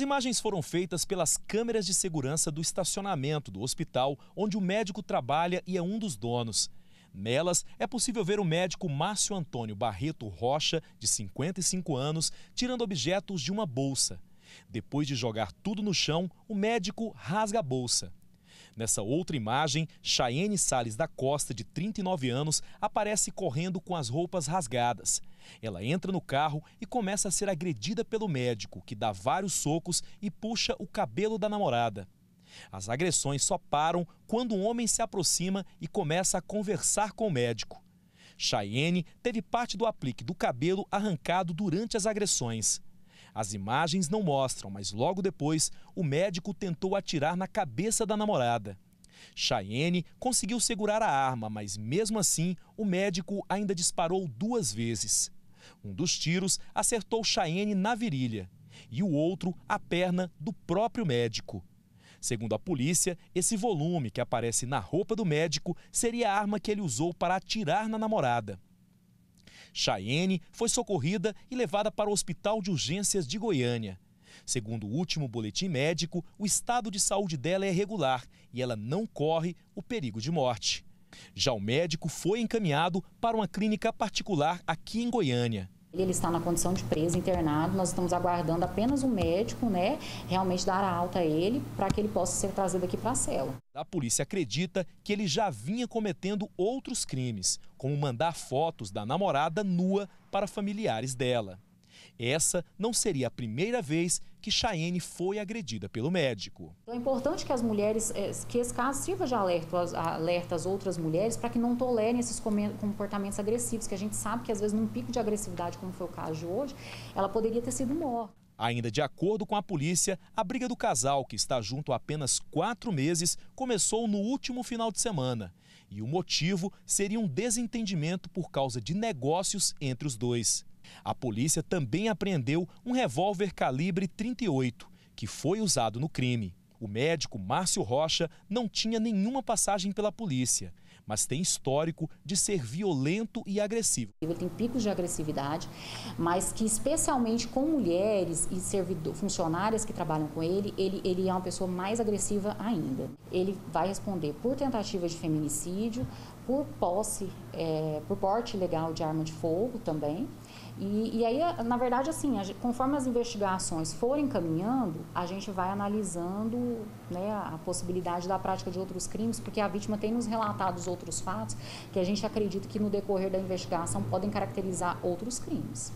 As imagens foram feitas pelas câmeras de segurança do estacionamento do hospital, onde o médico trabalha e é um dos donos. Nelas, é possível ver o médico Márcio Antônio Barreto Rocha, de 55 anos, tirando objetos de uma bolsa. Depois de jogar tudo no chão, o médico rasga a bolsa. Nessa outra imagem, Chayenne Sales da Costa, de 39 anos, aparece correndo com as roupas rasgadas. Ela entra no carro e começa a ser agredida pelo médico, que dá vários socos e puxa o cabelo da namorada. As agressões só param quando um homem se aproxima e começa a conversar com o médico. Chayenne teve parte do aplique do cabelo arrancado durante as agressões. As imagens não mostram, mas logo depois, o médico tentou atirar na cabeça da namorada. Cheyenne conseguiu segurar a arma, mas mesmo assim, o médico ainda disparou duas vezes. Um dos tiros acertou Cheyenne na virilha e o outro a perna do próprio médico. Segundo a polícia, esse volume que aparece na roupa do médico seria a arma que ele usou para atirar na namorada. Chayenne foi socorrida e levada para o Hospital de Urgências de Goiânia. Segundo o último boletim médico, o estado de saúde dela é regular e ela não corre o perigo de morte. Já o médico foi encaminhado para uma clínica particular aqui em Goiânia. Ele está na condição de preso, internado. Nós estamos aguardando apenas o médico, né, realmente dar a alta a ele, para que ele possa ser trazido aqui para a cela. A polícia acredita que ele já vinha cometendo outros crimes, como mandar fotos da namorada nua para familiares dela. Essa não seria a primeira vez que Chayenne foi agredida pelo médico. É importante que as mulheres, é, que esse caso sirva de alerta, alerta às outras mulheres para que não tolerem esses comportamentos agressivos, que a gente sabe que às vezes num pico de agressividade, como foi o caso de hoje, ela poderia ter sido morta. Ainda de acordo com a polícia, a briga do casal, que está junto há apenas quatro meses, começou no último final de semana. E o motivo seria um desentendimento por causa de negócios entre os dois. A polícia também apreendeu um revólver calibre 38, que foi usado no crime. O médico Márcio Rocha não tinha nenhuma passagem pela polícia mas tem histórico de ser violento e agressivo. Ele tem picos de agressividade, mas que especialmente com mulheres e servidor, funcionárias que trabalham com ele, ele, ele é uma pessoa mais agressiva ainda. Ele vai responder por tentativa de feminicídio, por posse, é, por porte ilegal de arma de fogo também. E, e, aí, na verdade, assim, conforme as investigações forem caminhando, a gente vai analisando né, a possibilidade da prática de outros crimes, porque a vítima tem nos relatado outros fatos que a gente acredita que no decorrer da investigação podem caracterizar outros crimes.